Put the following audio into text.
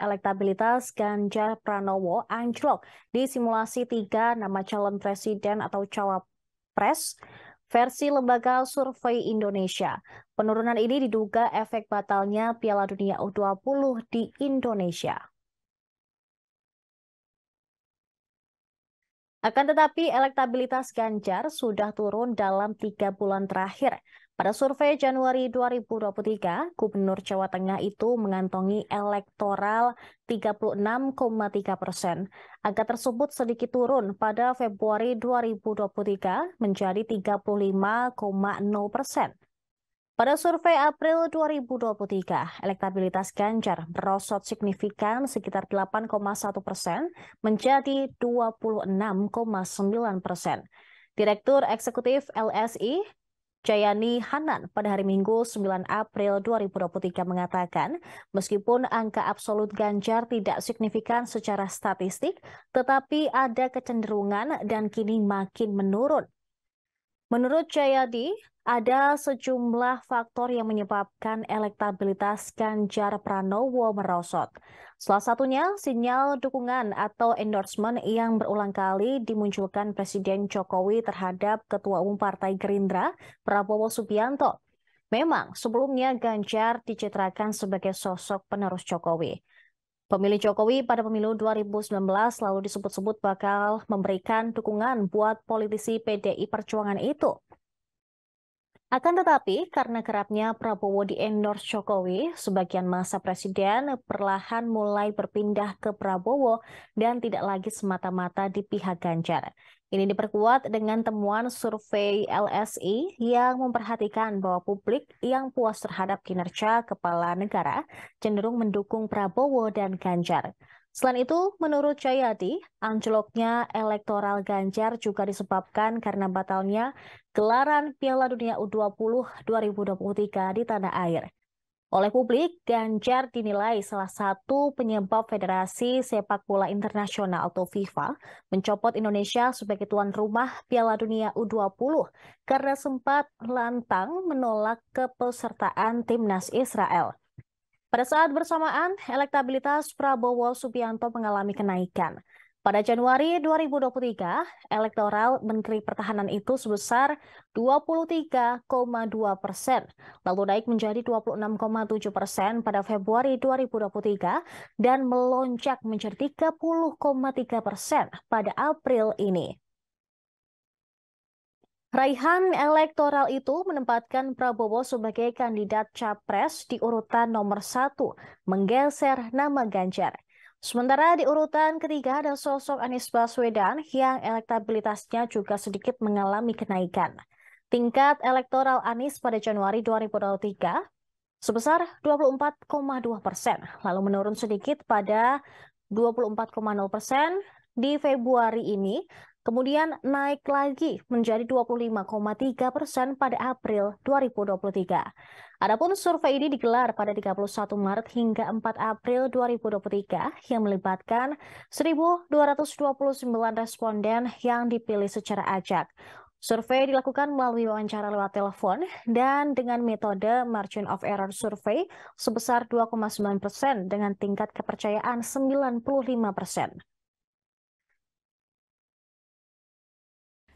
elektabilitas Ganjar Pranowo anjlok di simulasi tiga nama calon presiden atau cawapres versi Lembaga Survei Indonesia. Penurunan ini diduga efek batalnya Piala Dunia U20 di Indonesia. Akan tetapi, elektabilitas Ganjar sudah turun dalam tiga bulan terakhir. Pada survei Januari 2023, Gubernur Jawa Tengah itu mengantongi elektoral 36,3 persen. Angka tersebut sedikit turun pada Februari 2023 menjadi 35,0 persen. Pada survei April 2023, elektabilitas Ganjar merosot signifikan sekitar 8,1 persen menjadi 26,9 persen. Direktur Eksekutif LSI Jayani Hanan pada hari Minggu 9 April 2023 mengatakan, meskipun angka absolut Ganjar tidak signifikan secara statistik, tetapi ada kecenderungan dan kini makin menurun. Menurut Jayadi, ada sejumlah faktor yang menyebabkan elektabilitas Ganjar Pranowo merosot. Salah satunya sinyal dukungan atau endorsement yang berulang kali dimunculkan Presiden Jokowi terhadap Ketua Umum Partai Gerindra Prabowo Subianto. Memang sebelumnya Ganjar dicitrakan sebagai sosok penerus Jokowi. Pemilih Jokowi pada pemilu 2019 lalu disebut-sebut bakal memberikan dukungan buat politisi PDI Perjuangan itu. Akan tetapi, karena kerapnya Prabowo di endorse Jokowi, sebagian masa presiden perlahan mulai berpindah ke Prabowo dan tidak lagi semata-mata di pihak Ganjar. Ini diperkuat dengan temuan survei LSI yang memperhatikan bahwa publik yang puas terhadap kinerja kepala negara cenderung mendukung Prabowo dan Ganjar. Selain itu, menurut Jayadi, anjloknya elektoral Ganjar juga disebabkan karena batalnya gelaran Piala Dunia U20 2023 di tanah air. Oleh publik, Ganjar dinilai salah satu penyebab Federasi Sepak Bola Internasional atau FIFA mencopot Indonesia sebagai tuan rumah Piala Dunia U20 karena sempat lantang menolak kepesertaan timnas Israel. Pada saat bersamaan, elektabilitas Prabowo Subianto mengalami kenaikan. Pada Januari 2023, elektoral Menteri Pertahanan itu sebesar 23,2 persen, lalu naik menjadi 26,7 persen pada Februari 2023 dan melonjak menjadi 30,3 persen pada April ini. Raihan elektoral itu menempatkan Prabowo sebagai kandidat capres di urutan nomor satu, menggeser nama Ganjar. Sementara di urutan ketiga ada sosok Anies Baswedan yang elektabilitasnya juga sedikit mengalami kenaikan. Tingkat elektoral Anies pada Januari 2023 sebesar 24,2 persen, lalu menurun sedikit pada 24,0 persen di Februari ini, kemudian naik lagi menjadi 25,3 persen pada April 2023. Adapun survei ini digelar pada 31 Maret hingga 4 April 2023 yang melibatkan 1.229 responden yang dipilih secara acak. Survei dilakukan melalui wawancara lewat telepon dan dengan metode margin of error survei sebesar 2,9 persen dengan tingkat kepercayaan 95 persen.